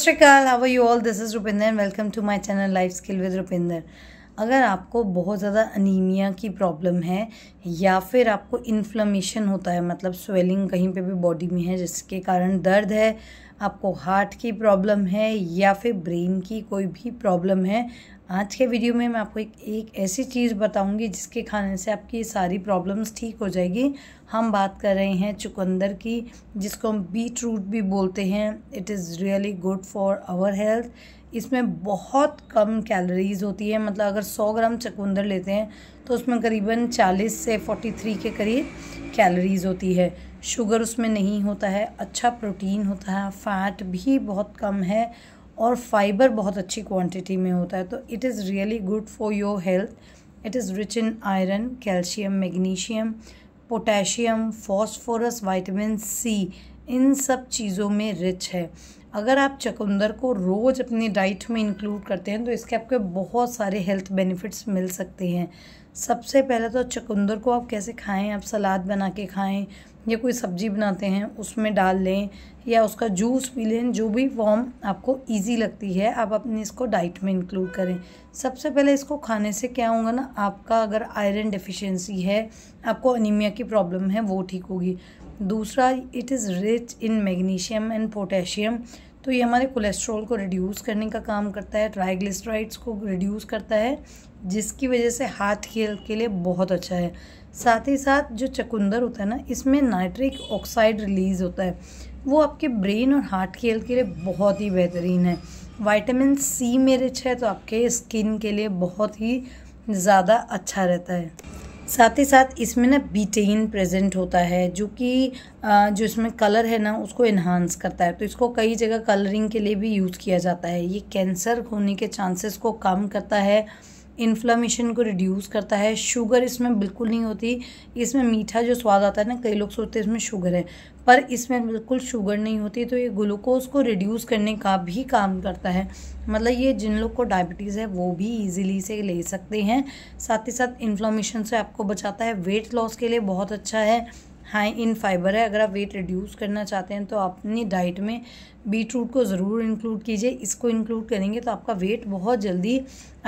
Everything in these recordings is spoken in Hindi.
श्रीकाल how you all this is Rupinder welcome to my channel life skill with Rupinder अगर आपको बहुत ज़्यादा अनीमिया की प्रॉब्लम है या फिर आपको इन्फ्लमेशन होता है मतलब स्वेलिंग कहीं पे भी बॉडी में है जिसके कारण दर्द है आपको हार्ट की प्रॉब्लम है या फिर ब्रेन की कोई भी प्रॉब्लम है आज के वीडियो में मैं आपको एक, एक ऐसी चीज़ बताऊंगी जिसके खाने से आपकी ये सारी प्रॉब्लम्स ठीक हो जाएगी हम बात कर रहे हैं चुकंदर की जिसको हम बीट रूट भी बोलते हैं it is really good for our health इसमें बहुत कम कैलोरीज होती है मतलब अगर 100 ग्राम चुकंदर लेते हैं तो उसमें करीबन 40 से 43 के करीब कैलोरीज होती है शुगर उसमें नहीं होता है अच्छा प्रोटीन होता है फ़ैट भी बहुत कम है और फाइबर बहुत अच्छी क्वांटिटी में होता है तो it is really good for your health it is rich in iron calcium magnesium potassium phosphorus vitamin C इन सब चीज़ों में रिच है अगर आप चकुंदर को रोज़ अपनी डाइट में इंक्लूड करते हैं तो इसके आपके बहुत सारे हेल्थ बेनिफिट्स मिल सकते हैं सबसे पहले तो चकुंदर को आप कैसे खाएं आप सलाद बना के खाएं या कोई सब्जी बनाते हैं उसमें डाल लें या उसका जूस पी लें जो भी फॉर्म आपको इजी लगती है आप अपने इसको डाइट में इंक्लूड करें सबसे पहले इसको खाने से क्या होगा ना आपका अगर आयरन डिफिशेंसी है आपको अनिमिया की प्रॉब्लम है वो ठीक होगी दूसरा it is rich in magnesium and potassium तो ये हमारे कोलेस्ट्रॉल को रिड्यूस करने का काम करता है ट्राइग्लिसराइड्स को रिड्यूस करता है जिसकी वजह से हार्ट की हेल्थ के लिए बहुत अच्छा है साथ ही साथ जो चकुंदर होता है ना इसमें नाइट्रिक ऑक्साइड रिलीज़ होता है वो आपके ब्रेन और हार्ट के हेल्थ के लिए बहुत ही बेहतरीन है वाइटामिन सी में रिच है तो आपके स्किन के लिए बहुत ही ज़्यादा अच्छा रहता है साथ ही साथ इसमें ना बीटेन प्रेजेंट होता है जो कि जो इसमें कलर है ना उसको इन्हांस करता है तो इसको कई जगह कलरिंग के लिए भी यूज़ किया जाता है ये कैंसर होने के चांसेस को कम करता है इन्फ्लामेशन को रिड्यूस करता है शुगर इसमें बिल्कुल नहीं होती इसमें मीठा जो स्वाद आता है ना कई लोग सोचते हैं इसमें शुगर है पर इसमें बिल्कुल शुगर नहीं होती तो ये ग्लूकोज को रिड्यूस करने का भी काम करता है मतलब ये जिन लोग को डायबिटीज़ है वो भी इजीली से ले सकते हैं साथ ही साथ इन्फ्लामेशन से आपको बचाता है वेट लॉस के लिए बहुत अच्छा है हाई इन फाइबर है अगर आप वेट रिड्यूस करना चाहते हैं तो अपनी डाइट में बीट रूट को ज़रूर इंक्लूड कीजिए इसको इंक्लूड करेंगे तो आपका वेट बहुत जल्दी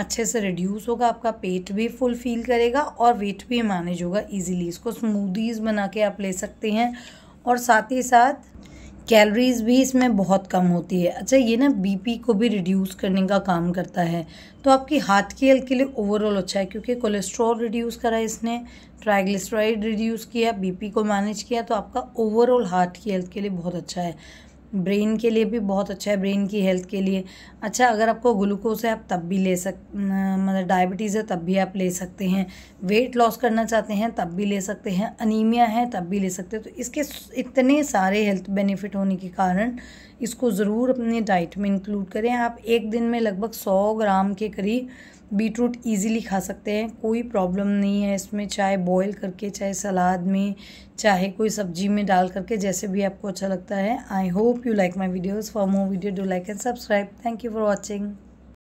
अच्छे से रिड्यूस होगा आपका पेट भी फुल फील करेगा और वेट भी मैनेज होगा इजीली इसको स्मूदीज़ बना के आप ले सकते हैं और साथ ही साथ कैलोरीज भी इसमें बहुत कम होती है अच्छा ये ना बीपी को भी रिड्यूस करने का काम करता है तो आपकी हाथ की हेल्थ के लिए ओवरऑल अच्छा है क्योंकि कोलेस्ट्रॉल रिड्यूस करा इसने ट्राइग्लिसराइड रिड्यूस किया बीपी को मैनेज किया तो आपका ओवरऑल हार्ट की हेल्थ के लिए बहुत अच्छा है ब्रेन के लिए भी बहुत अच्छा है ब्रेन की हेल्थ के लिए अच्छा अगर आपको ग्लूकोज है आप तब भी ले सक मतलब डायबिटीज़ है तब भी आप ले सकते हैं वेट लॉस करना चाहते हैं तब भी ले सकते हैं अनीमिया है तब भी ले सकते हैं तो इसके इतने सारे हेल्थ बेनिफिट होने के कारण इसको ज़रूर अपने डाइट में इंक्लूड करें आप एक दिन में लगभग सौ ग्राम के करीब बीटरूट रूट ईज़िली खा सकते हैं कोई प्रॉब्लम नहीं है इसमें चाहे बॉईल करके चाहे सलाद में चाहे कोई सब्जी में डाल करके जैसे भी आपको अच्छा लगता है I hope you like my videos for more video do like and subscribe thank you for watching